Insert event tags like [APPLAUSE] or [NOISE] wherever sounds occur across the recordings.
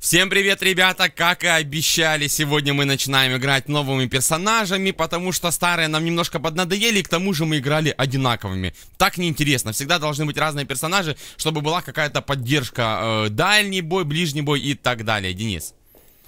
Всем привет, ребята! Как и обещали, сегодня мы начинаем играть новыми персонажами, потому что старые нам немножко поднадоели, и к тому же мы играли одинаковыми. Так неинтересно, всегда должны быть разные персонажи, чтобы была какая-то поддержка. Э, дальний бой, ближний бой и так далее. Денис.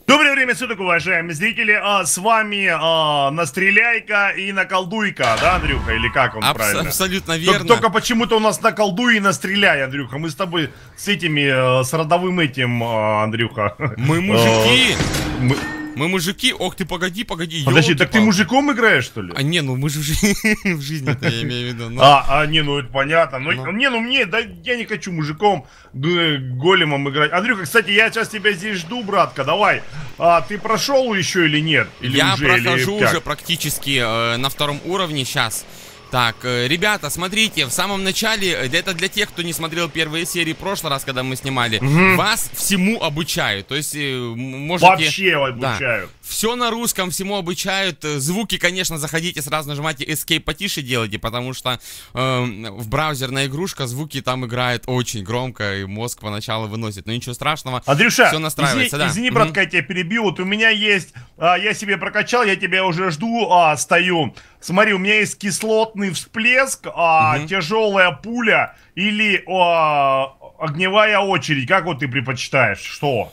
Доброе время суток, уважаемые зрители. А, с вами а, Настреляйка и Наколдуйка, да, Андрюха? Или как он Абс- правильно? Абсолютно верно. Только, только почему-то у нас Наколдуй и Настреляй, Андрюха. Мы с тобой с этими, э, с родовым этим, а, Андрюха. Мы мужики. Э, мы... Мы мужики, ох ты, погоди, погоди. Подожди, так ты мужиком играешь, что ли? А не, ну мы же в жизни, [LAUGHS] в жизни я имею в виду. Но... Ну. А, а, не, ну это понятно. Но, ну, но... Ну. Не, ну мне, да я не хочу мужиком, големом играть. Андрюха, кстати, я сейчас тебя здесь жду, братка, давай. А, ты прошел еще или нет? Или я уже, прохожу или уже практически э, на втором уровне сейчас. Так, э, ребята, смотрите, в самом начале, э, это для тех, кто не смотрел первые серии в прошлый раз, когда мы снимали, угу. вас всему обучают. То есть, э, можете... Вообще обучают. Да. Все на русском, всему обучают. Э, звуки, конечно, заходите, сразу нажимайте Escape потише делайте, потому что э, в браузерная игрушка звуки там играют очень громко, и мозг поначалу выносит. Но ничего страшного. Андрюша, все настраивается, извини, да. извини, братка, mm-hmm. я тебя перебью. Вот у меня есть, а, я себе прокачал, я тебя уже жду, а, стою. Смотри, у меня есть кислотный всплеск, а, mm-hmm. тяжелая пуля или а, огневая очередь. Как вот ты предпочитаешь? Что?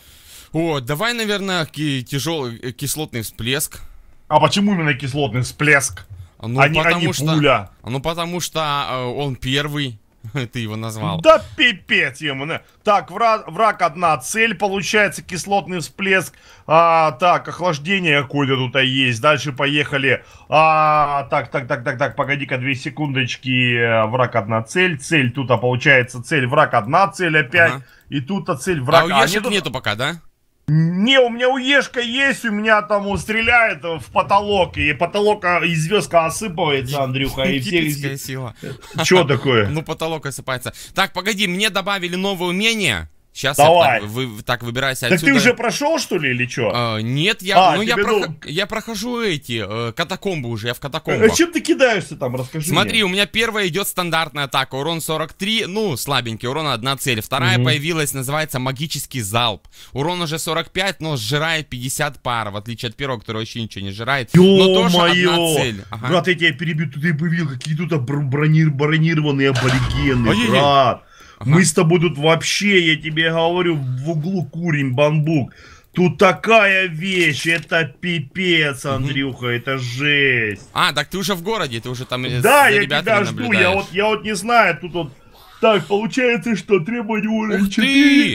О, давай, наверное, тяжелый э, кислотный всплеск. А почему именно кислотный всплеск? А ну, а, не, потому а не что, пуля? А ну, потому что э, он первый. [LAUGHS] Ты его назвал. Да пипец ему. Так, враг, враг одна цель, получается, кислотный всплеск. А, так, охлаждение какое-то тут есть. Дальше поехали. А, так, так, так, так, так, погоди-ка, две секундочки. Враг одна цель. Цель тут, а получается, цель враг одна цель опять. Ага. И тут а цель врага. А уешек а, нету тут... пока, да? Не, у меня уешка есть, у меня там он стреляет в потолок, и потолок а, и звездка осыпается, Андрюха, и все... сила. Чё такое? Ну, потолок осыпается. Так, погоди, мне добавили новое умение. Сейчас Давай. Я так, вы, так выбирайся отсюда. Так ты уже прошел, что ли, или что? А, нет, я, а, ну, я, прох... я прохожу эти э, катакомбы уже, я в катакомбах. А чем ты кидаешься там, расскажи Смотри, мне. у меня первая идет стандартная атака, урон 43, ну, слабенький, урон одна цель. Вторая угу. появилась, называется магический залп. Урон уже 45, но сжирает 50 пар, в отличие от первого, который вообще ничего не сжирает. Ё но тоже моё. одна цель. Ага. Брат, я тебя перебью, ты появил какие тут бронированные аборигены, брат. Ага. Мы с тобой тут вообще, я тебе говорю, в углу курим бамбук. Тут такая вещь, это пипец, Андрюха, угу. это жесть. А, так ты уже в городе, ты уже там э, Да, я тебя жду, я вот, я вот не знаю, тут вот так, получается, что требование уровень 4.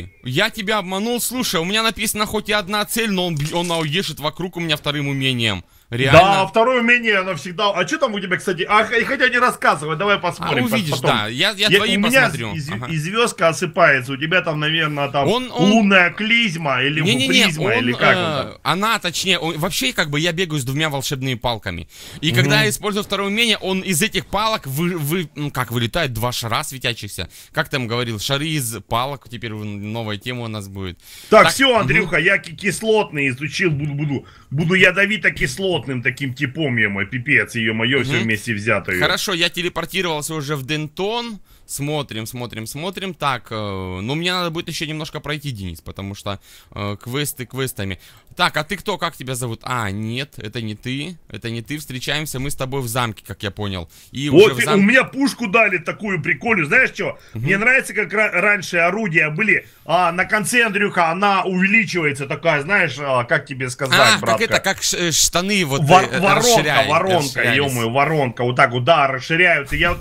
Ты! Я тебя обманул, слушай, у меня написано хоть и одна цель, но он, он а, ешет вокруг у меня вторым умением. Реально? Да, второе умение, оно всегда... А что там у тебя, кстати? А, хотя не рассказывай, давай посмотрим. А увидишь, потом. да. Я, я, я твои у посмотрю. меня из, ага. и звездка осыпается, у тебя там, наверное, там он, он... лунная клизма или не, не, не, он, или как он э, там? Она, точнее, он, вообще как бы я бегаю с двумя волшебными палками. И угу. когда я использую второе умение, он из этих палок, вы, вы, ну как, вылетает два шара светящихся. Как там говорил, шары из палок, теперь новая тема у нас будет. Так, так все, Андрюха, угу. я кислотный изучил, буду, буду, буду ядовито-кислотный плотным таким типом, ё-моё, пипец, ё мое угу. все вместе взятое. Хорошо, я телепортировался уже в Дентон. Смотрим, смотрим, смотрим. Так, э, ну мне надо будет еще немножко пройти, Денис, потому что э, квесты квестами. Так, а ты кто? Как тебя зовут? А, нет, это не ты. Это не ты. Встречаемся мы с тобой в замке, как я понял. И вот уже в замке... у меня пушку дали такую прикольную. Знаешь что? Угу. Мне нравится, как раньше орудия были. А на конце, Андрюха, она увеличивается такая, знаешь, а, как тебе сказать, а, братка? как это, как э, штаны вот э, Вор Воронка, воронка, ё воронка. Вот так вот, да, расширяются. я...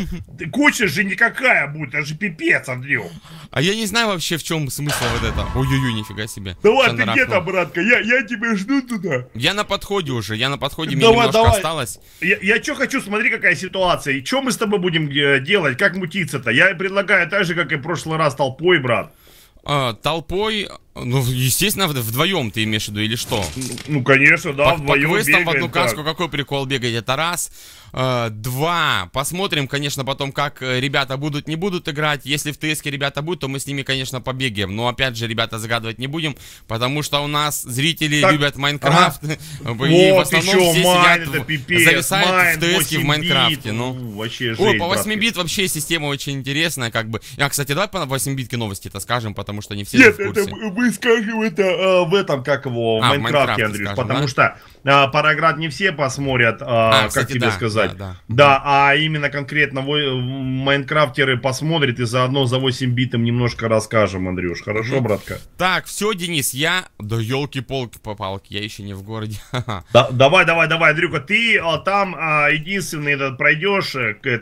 Куча же никакая крутая будет, это же пипец, Андрю. А я не знаю вообще, в чем смысл вот это. Ой-ой-ой, нифига себе. Давай, ты где там, братка? Я, я тебя жду туда. Я на подходе уже, я на подходе, давай, мне немножко давай. осталось. Я, я что хочу, смотри, какая ситуация. И что мы с тобой будем э, делать, как мутиться-то? Я предлагаю так же, как и в прошлый раз, толпой, брат. А, толпой, ну, естественно, вдвоем ты имеешь в виду, или что? Ну, конечно, да, по, вдвоем по квестам в одну каску, так. какой прикол бегать, это раз. Э, два, посмотрим, конечно, потом, как э, ребята будут, не будут играть. Если в ТСке ребята будут, то мы с ними, конечно, побегаем. Но, опять же, ребята, загадывать не будем, потому что у нас зрители так, любят Майнкрафт. Ага. [LAUGHS] И вот в основном еще, все майн, сидят, пипец, зависают майн, в ТСке в Майнкрафте. Бит, ну. Вообще жесть, Ой, по 8 братки. бит вообще система очень интересная, как бы. А, кстати, давай по 8 битки новости-то скажем, потому что не все Нет, в курсе. Это, выскакивает э, э, в этом, как его, а, в Майнкрафте, Андрюш. Скажем, потому да? что э, Параград не все посмотрят, э, а, как кстати, тебе да, сказать. Да, да. да, а именно конкретно э, в майнкрафтеры посмотрят и заодно за 8 битом немножко расскажем, Андрюш. Хорошо, ну, братка? Так, все, Денис, я... Да елки-полки попалки, я еще не в городе. [LAUGHS] Да, давай, давай, давай, Андрюха, ты а, там а, единственный этот пройдешь,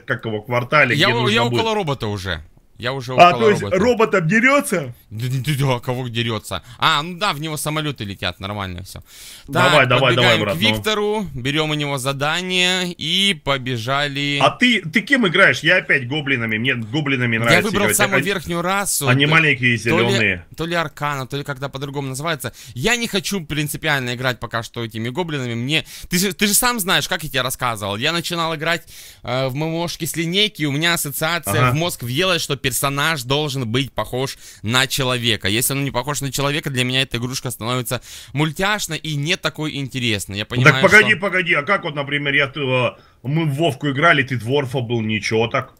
как его, квартале. Я, я будет. около робота уже. Я уже а, около А, то есть робота, роботом дерется? Да, кого дерется? А, ну да, в него самолеты летят, нормально все. Давай, так, давай, давай, брат. к ну. Виктору, берем у него задание и побежали. А ты, ты кем играешь? Я опять гоблинами, мне гоблинами нравится Я выбрал играть. самую а, верхнюю расу. Они то, маленькие зеленые. То ли, то ли Аркана, то ли когда по-другому называется. Я не хочу принципиально играть пока что этими гоблинами. Мне... Ты, же, ты же сам знаешь, как я тебе рассказывал. Я начинал играть э, в ММОшки с линейки, у меня ассоциация ага. в мозг въелась, что персонаж должен быть похож на человека. Если он не похож на человека, для меня эта игрушка становится мультяшной и не такой интересной. Я понимаю, так погоди, что... погоди, а как вот, например, я э, мы в Вовку играли, ты дворфа был, ничего так?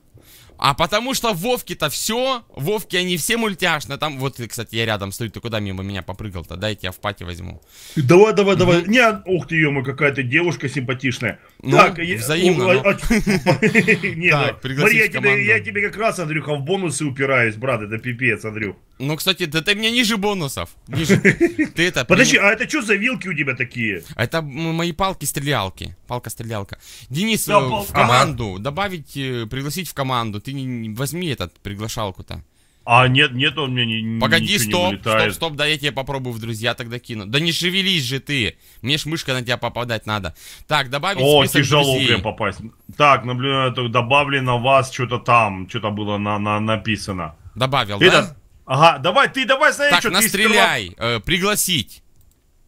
А потому что Вовки-то все, Вовки они все мультяшные. Там вот, кстати, я рядом стою, ты куда мимо меня попрыгал-то? Дайте я в пати возьму. Давай, давай, давай. Mm Не, ух ты, ё какая-то девушка симпатичная. Ну, так, взаимно. Ну. [LAUGHS] Не, ну, я тебе как раз, Андрюха, в бонусы упираюсь, брат, это пипец, Андрюх. Ну, кстати, да ты меня ниже бонусов. Ниже. [LAUGHS] Ты это... Подожди, а это что за вилки у тебя такие? Это мои палки-стрелялки. Палка-стрелялка. Денис, э, в команду добавить, э, пригласить в команду. Ты ты не, возьми этот приглашалку-то. А, нет, нет, он мне не Погоди, стоп, не стоп, стоп, да я тебе попробую в друзья тогда кину. Да не шевелись же ты. Мне ж мышка на тебя попадать надо. Так, добавить О, список тяжело друзей. прям попасть. Так, наблюдаю, добавлено вас что-то там, что-то было на, на, написано. Добавил, Это... да? Ага, давай, ты давай, знаешь, так, что настреляй, ты сперва... э, пригласить.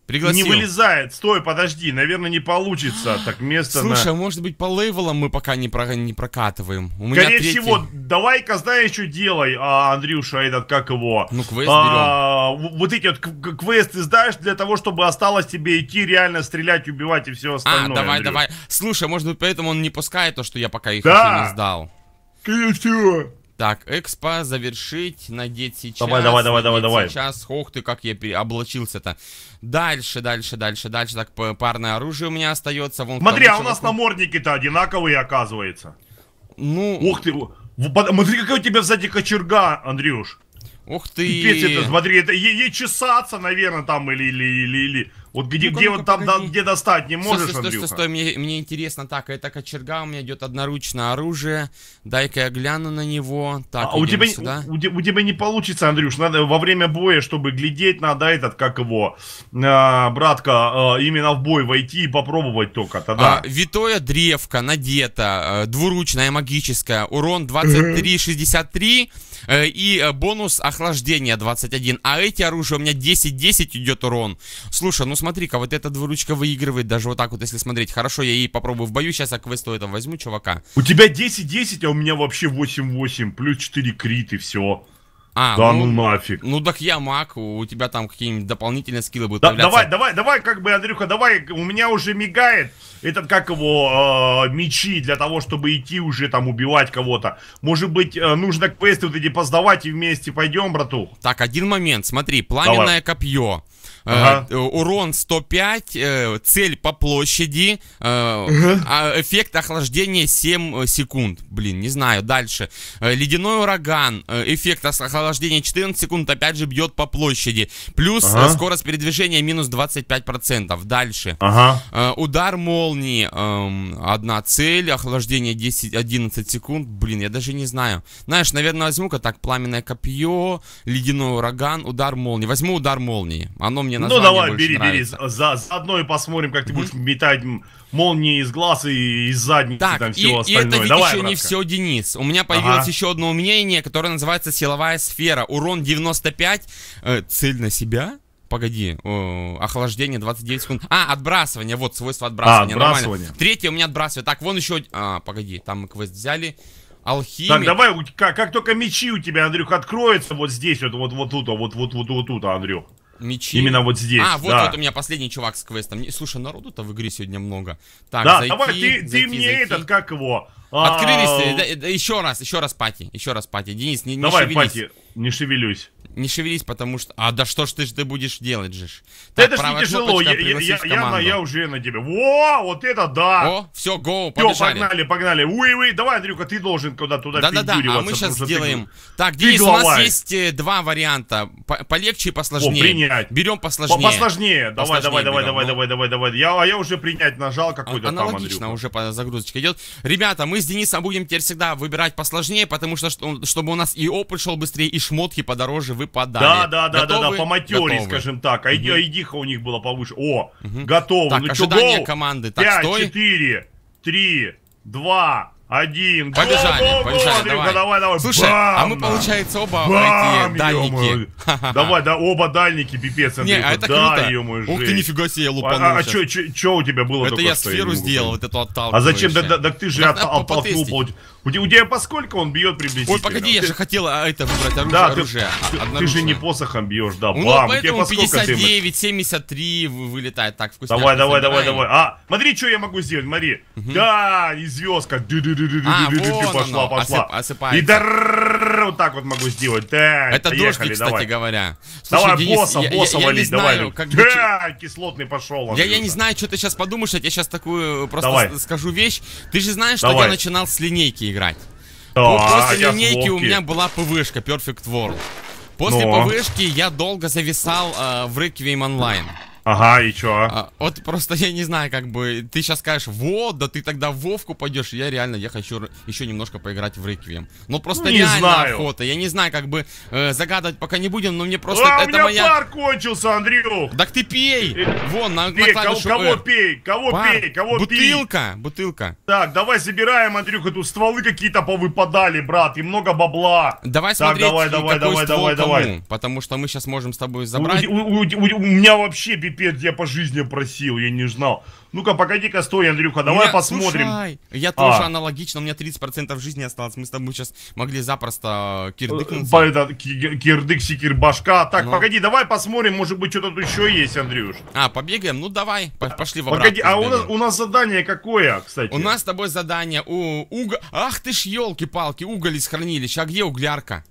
Пригласил. Не вылезает. Стой, подожди, наверное, не получится. Так место Слушай, на... может быть по левелам мы пока не, про... не прокатываем? У меня Скорее третий... всего, давай-ка знаешь, что делай, а, Андрюша, этот, как его? Ну, квест а, берем. Вот эти вот квесты сдаешь для того, чтобы осталось тебе идти реально стрелять, убивать и все а, остальное, А, давай, Андрюш. давай. Слушай, может быть, поэтому он не пускает то, что я пока их да. еще не сдал. Конечно. Так, экспо завершить, надеть сейчас. Давай, давай, давай, давай, давай. Сейчас, ох ты, как я облачился то Дальше, дальше, дальше, дальше. Так, парное оружие у меня остается. Вон Смотри, а у нас намордники-то одинаковые, оказывается. Ну... Ух ты, смотри, какая у тебя сзади кочерга, Андрюш. Ух ты. Пипец это, смотри, это ей, ей чесаться, наверное, там, или, или, или, или. Вот где, ну где вот там, да, где достать не можешь, стой, стой, стой, стой, стой, мне, мне интересно, так, это кочерга, у меня идет одноручное оружие, дай-ка я гляну на него, так, а, у тебя, сюда. У, у, у тебя не получится, Андрюш, надо во время боя, чтобы глядеть, надо этот, как его, э, братка, э, именно в бой войти и попробовать только, тогда. А, витое древко, надето, э, двуручное магическое, урон 23-63, Э, и э, бонус охлаждения 21. А эти оружия у меня 10-10 идет урон. Слушай, ну смотри-ка, вот эта двуручка выигрывает даже вот так вот, если смотреть. Хорошо, я и попробую в бою. Сейчас я квесту это возьму, чувака. У тебя 10-10, а у меня вообще 8-8. Плюс 4 крит и все. А, да ну, ну нафиг. Ну так я маг, у тебя там какие-нибудь дополнительные скиллы будут да, Давай, давай, давай, как бы, Андрюха, давай, у меня уже мигает этот, как его, э, мечи для того, чтобы идти уже там убивать кого-то. Может быть, э, нужно квесты вот эти поздавать и вместе пойдем, брату. Так, один момент, смотри, пламенное давай. копье. Э, э, урон 105, э, цель по площади, а эффект охлаждения 7 секунд. Блин, не знаю. Дальше. ледяной ураган, эффект охлаждения 14 секунд, опять же бьет по площади. Плюс скорость передвижения минус 25%. Дальше. удар молнии, эм, одна цель, охлаждение 10, 11 секунд. Блин, я даже не знаю. Знаешь, наверное, возьму-ка так пламенное копье, ледяной ураган, удар молнии. Возьму удар молнии. Оно мне мне ну, название Ну давай, бери, нравится. бери. За, заодно и посмотрим, как ты будешь метать молнии из глаз и из задницы так, там всего и, остального. И это ведь Давай, еще братка. не все, Денис. У меня появилось ага. еще одно умение, которое называется силовая сфера. Урон 95. Э, цель на себя? Погоди, э, охлаждение 29 секунд. А, отбрасывание, вот свойство отбрасывания. А, отбрасывание. Нормально. Третье у меня отбрасывает. Так, вон еще... А, погоди, там мы квест взяли. Алхимик. Так, давай, как, как только мечи у тебя, Андрюх, откроются вот здесь, вот, вот, вот тут, а, вот, вот, вот, вот тут, а, Андрюх. Мечи. Именно вот здесь. А, вот, да. вот у меня последний чувак с квестом. Слушай, народу-то в игре сегодня много. Так, да, зайти, давай, ты, зайти, ты мне зайти. этот, как его? А, Открылись, а... да, э, да, еще раз, еще раз, Пати, еще раз, Пати. Денис, не, не Давай, шевелись. Пати, не шевелюсь. Не шевелись, потому что... А да что ж ты, ж ты будешь делать же? Так, это ж не тяжело, я, я, я, я, я уже на тебе. Во, вот это да! О, все, гоу, побежали. Все, погнали, погнали. Уи, уи, давай, Андрюка, ты должен куда туда Да-да-да, а мы сейчас сделаем... Ты... Так, Денис, у нас есть э, два варианта. полегче и посложнее. О, принять. Берем посложнее. посложнее. Давай, посложнее давай, берем, давай, ну. давай, давай, давай. Я, я уже принять нажал какой-то там, Аналогично уже по загрузочке идет. Ребята, мы с Денисом будем теперь всегда выбирать посложнее, потому что, чтобы у нас и опыт шел быстрее, и шмотки подороже выпадали. Да, да, да, готовы? да, да, по матере, скажем так. А угу. идиха у них была повыше. О, угу. готовы. Так, ну, ожидание go. команды. Так, 5, стой. 4, 3, 2, один. Побежали, го, го, побежали, Андрюха, давай. давай, давай. Слушай, а Бам, а мы, получается, оба дальники. [LAUGHS] Давай, да, оба дальники, пипец, Андрюха. Не, а это да, круто. Мой, Ух ты, нифига себе, я лупанул А, а чё, у тебя было Это я сферу сделал, вот эту отталкиваешь. А зачем? Да, да, так ты же [LAUGHS] оттолкнул. У, у тебя поскольку он бьет приблизительно? Ой, погоди, я же хотел а, это выбрать оружие. Да, оружие, а, ты, ты же не посохом бьешь, да. Ну, Бам, поэтому 59, 73 вылетает. Так, вкусно. Давай, давай, давай, давай. А, смотри, что я могу сделать, смотри. Угу. Да, и звездка. А, пошла, пошла. И да вот так вот могу сделать. Да, э, Это дождь, кстати давай. говоря. Слушай, давай Денис, босса, я, босса я, валить, я давай. Знаю, как бы, а, кислотный пошел. Я, я не знаю, что ты сейчас подумаешь, я тебе сейчас такую просто давай. скажу вещь. Ты же знаешь, давай. что я начинал с линейки играть. Да, После линейки у меня была повышка Perfect World. После Но. Ну. повышки я долго зависал э, в Requiem Online. Ага, и чё? А? а, вот просто я не знаю, как бы, ты сейчас скажешь, вот, да ты тогда в Вовку пойдешь, я реально, я хочу еще немножко поиграть в Реквием. Ну просто ну, не реально знаю. охота, я не знаю, как бы, э, загадывать пока не будем, но мне а просто... А, это у меня моя... пар кончился, Андрюх! Так ты пей! Вон, на, пей, на кого, кого э, пей, кого пар. пей, кого бутылка, пей! Бутылка, бутылка. Так, давай забираем, Андрюха, тут стволы какие-то повыпадали, брат, и много бабла. Давай так, смотреть, давай, давай, давай, давай, давай. потому что мы сейчас можем с тобой ну, забрать. У, у, у, у, у меня вообще пипец, я по жизни просил, я не знал. Ну-ка, погоди-ка, стой, Андрюха, давай меня... посмотрим. Слушай, я тоже а. аналогично, у меня 30% жизни осталось, мы с тобой сейчас могли запросто э, кирдыкнуться. кирдык, секир, башка. Так, Но... Ну. погоди, давай посмотрим, может быть, что-то тут еще есть, Андрюш. А, побегаем? Ну, давай, пошли в Погоди, а у нас, у нас задание какое, кстати? У нас с тобой задание, у, уг... ах ты ж, елки-палки, уголь из хранилища, а где углярка?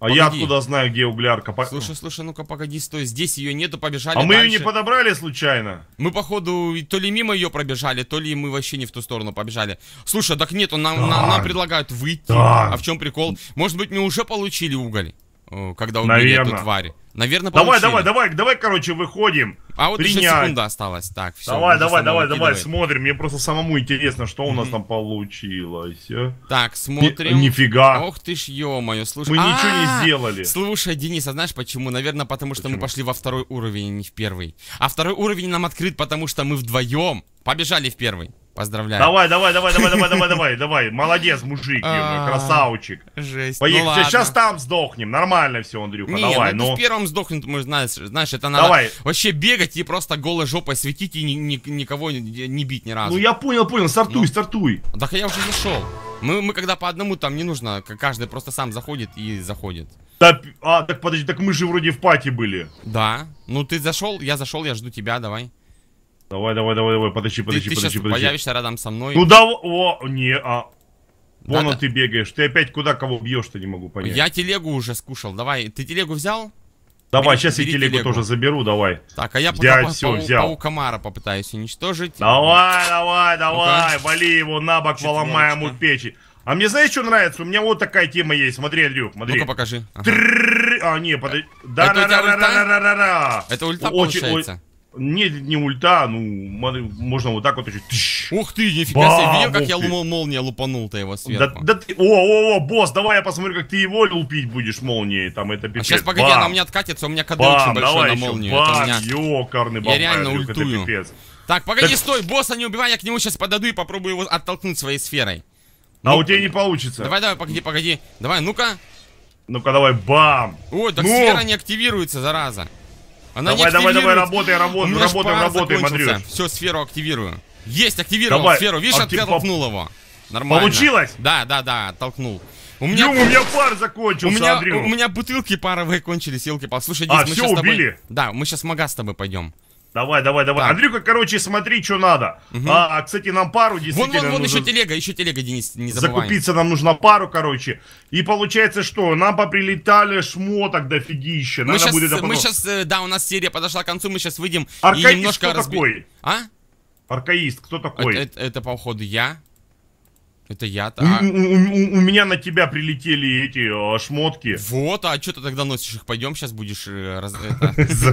А я откуда знаю, где углярка? Слушай, слушай, ну-ка, погоди, стой. Здесь ее нету, побежали А дальше. мы ее не подобрали случайно? Мы, походу, то ли мимо ее пробежали, то ли мы вообще не в ту сторону побежали. Слушай, так нет, он нам, да. нам, нам предлагают выйти. Да. А в чем прикол? Может быть, мы уже получили уголь, э, когда убили Наверное. эту тварь. Наверное, получили. Давай, давай, давай, давай, короче, выходим. А вот Принять. еще секунда осталась. Так, все. Давай, давай, давай, давай, смотрим. Мне просто самому интересно, что у нас там получилось. А? Так, смотрим. Нифига. Ох ты ж, ё-моё, слушай. Мы ничего не сделали. Слушай, Денис, а знаешь почему? Наверное, потому что мы пошли во второй уровень, а не в первый. А второй уровень нам открыт, потому что мы вдвоем побежали в первый. Поздравляю. Давай, давай, давай, давай, давай, давай, давай, давай. Молодец, мужик, [LAUGHS] а, красавчик. Жесть. Поехали. Сейчас ну там сдохнем. Нормально все, Андрюха. Давай, ну. ну. первым сдохнет, мы знаешь, знаешь, это надо вообще бегать и просто голой жопой светить и никого не бить ни разу. Ну я понял, понял. Стартуй, ну. стартуй. Да я уже зашел. Мы, мы когда по одному там не нужно, каждый просто сам заходит и заходит. Да, а, так подожди, так мы же вроде в пати были. Да. Ну ты зашел, я зашел, я жду тебя, давай. Давай, давай, давай, давай, подожди, подожди, ты, подожди, ты сейчас подожди. появишься рядом со мной. Ну да, о, не, а... Вон да, он да. ты бегаешь, ты опять куда кого бьешь-то не могу понять. Я телегу уже скушал, давай, ты телегу взял? Давай, бери, сейчас бери я телегу, телегу тоже заберу, давай. Так, а я пока я по, все, по, взял. паукомара попытаюсь уничтожить. Давай, давай, давай, ну вали его на бок, поломай ему печи. А мне знаешь, что нравится? У меня вот такая тема есть. Смотри, Андрюх, смотри. Ну-ка покажи. Ага. А, не, подожди. Да, да да да да да ра ра ра Это ульта получается? не, не ульта, а, ну, можно вот так вот еще. Тыщ. Ух ты, нифига Ба, себе, видел, как я ломал молния лупанул-то его сверху. Да, да ты, о, о, о, босс, давай я посмотрю, как ты его лупить будешь молнией, там это а пипец. А сейчас, погоди, бам. она у меня откатится, у меня КД бам, очень большой на молнию. Бам, меня... ёкарный бам, я реально я ультую. Так, погоди, так... стой, босса не убивай, я к нему сейчас подойду и попробую его оттолкнуть своей сферой. А ну, у тебя не получится. Давай, давай, погоди, погоди. Давай, ну-ка. Ну-ка, давай, бам. Ой, так ну. сфера не активируется, зараза. Она давай, давай, давай, работай, работай, У работаем, работаем, Андрюш. Все, сферу активирую. Есть, активировал давай. сферу. Видишь, Актив... оттолкнул его. Нормально. Получилось? Да, да, да, толкнул. У меня, Ё, у меня пар закончился, у меня, Андрю. У меня бутылки паровые кончились, елки пал. Слушай, Денис, а, мы все, сейчас убили? с тобой... Да, мы сейчас в магаз с тобой пойдем. Давай, давай, давай. Так. Андрюха, короче, смотри, что надо. Угу. А, кстати, нам пару действительно... Вон, вон, вон нужно... еще телега, еще телега, Денис, не забывай. Закупиться нам нужно пару, короче. И получается, что нам поприлетали шмоток дофигища. Надо мы сейчас, будет мы сейчас, э, да, у нас серия подошла к концу, мы сейчас выйдем Аркаист и немножко кто такой? А? Аркаист, кто такой? Это, это, это походу, я. Это я-то... У, а... у, у, у меня на тебя прилетели эти о, э, шмотки. Вот, а что ты тогда носишь их? Пойдем, сейчас будешь... Э, [LAUGHS]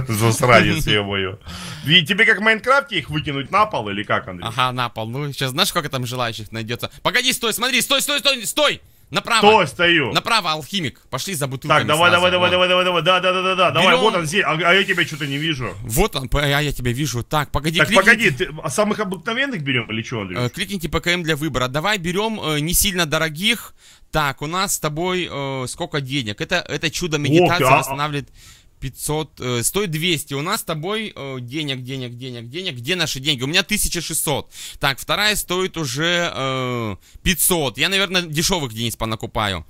Засранец, ё-моё. И тебе как в Майнкрафте их выкинуть на пол или как, Андрей? Ага, на пол. Ну, сейчас знаешь, сколько там желающих найдется? Погоди, стой, смотри, стой, стой, стой, стой! Направо. Стой, стою. Направо, алхимик. Пошли за бутылками Так, давай, давай, давай, давай, давай, давай, да, да, да, да, да. Давай, вот он здесь. А, а я тебя что-то не вижу. Вот он, а я тебя вижу. Так, погоди. Так, кликните. погоди, ты а самых обыкновенных берем или что, Андрей? Э, кликните ПКМ для выбора. Давай берем э, не сильно дорогих. Так, у нас с тобой э, сколько денег? Это, это чудо медитация Ох, а, восстанавливает... А... 500, э, стоит 200. У нас с тобой э, денег, денег, денег, денег. Где наши деньги? У меня 1600. Так, вторая стоит уже э, 500. Я, наверное, дешевых Денис понакупаю.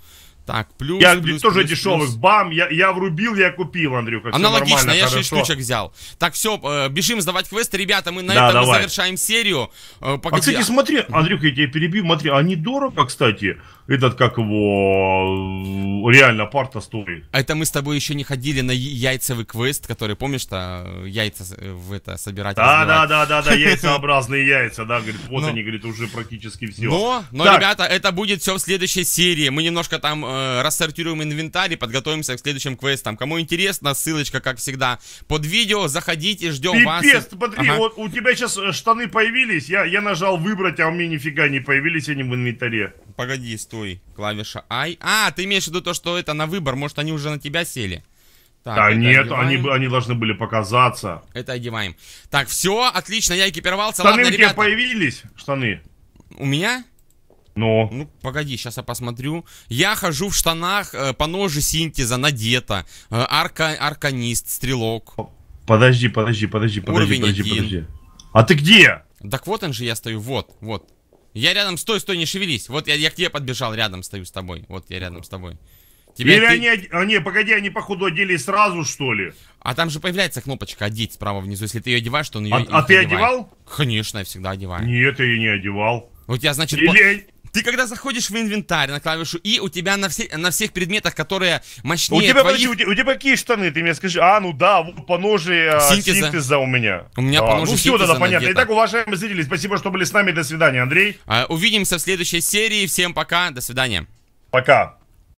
Так, плюс, Я плюс, тоже плюс, дешевых, плюс. бам, я, я врубил, я купил, Андрюха, Аналогично, я 6 штучек взял. Так, все, э, бежим сдавать квесты, ребята, мы на да, этом давай. завершаем серию. Э, а, погоди. а, кстати, смотри, Андрюха, я тебя перебью, смотри, они дорого, кстати, этот, как его, реально парта стоит. А это мы с тобой еще не ходили на яйцевый квест, который, помнишь-то, э, яйца э, в это собирать. Да, да, да, да, да, [LAUGHS] яйцеобразные яйца, да, говорит, вот они, говорит, уже практически все. Но, но, ребята, это будет все в следующей серии. Мы немножко там э, рассортируем инвентарь и подготовимся к следующим квестам. Кому интересно, ссылочка, как всегда, под видео. Заходите, ждем вас. Пипец, смотри, вот у тебя сейчас штаны появились, я нажал выбрать, а у меня нифига не появились они в инвентаре погоди, стой. Клавиша I. А, ты имеешь в виду то, что это на выбор. Может, они уже на тебя сели? Так, да нет, одеваем. они, они должны были показаться. Это одеваем. Так, все, отлично, я экипировался. Штаны Ладно, у тебя ребята. появились? Штаны. У меня? Ну? Ну, погоди, сейчас я посмотрю. Я хожу в штанах э, по ножу синтеза, надета. Э, арка, арканист, стрелок. Подожди, подожди, подожди, подожди, подожди, подожди. А ты где? Так вот он же я стою, вот, вот. Я рядом, стой, стой, не шевелись. Вот я, я к тебе подбежал, рядом стою с тобой. Вот я рядом с тобой. Тебя Или ты... они... А, не, погоди, они походу одели сразу, что ли? А там же появляется кнопочка «Одеть» справа внизу. Если ты ее одеваешь, то он ее А, а ты одевал? Конечно, я всегда одеваю. Нет, я ее не одевал. У тебя, значит, Или... Ты когда заходишь в инвентарь на клавишу И, у тебя на, все, на всех предметах, которые мощнее у тебя, твоих... подожди, у, тебя, у тебя какие штаны? Ты мне скажи. А, ну да, по ножи, а, синтеза. синтеза у меня. У меня да. поножи Ну все, тогда понятно. Итак, уважаемые зрители, спасибо, что были с нами. До свидания, Андрей. А, увидимся в следующей серии. Всем пока. До свидания. Пока.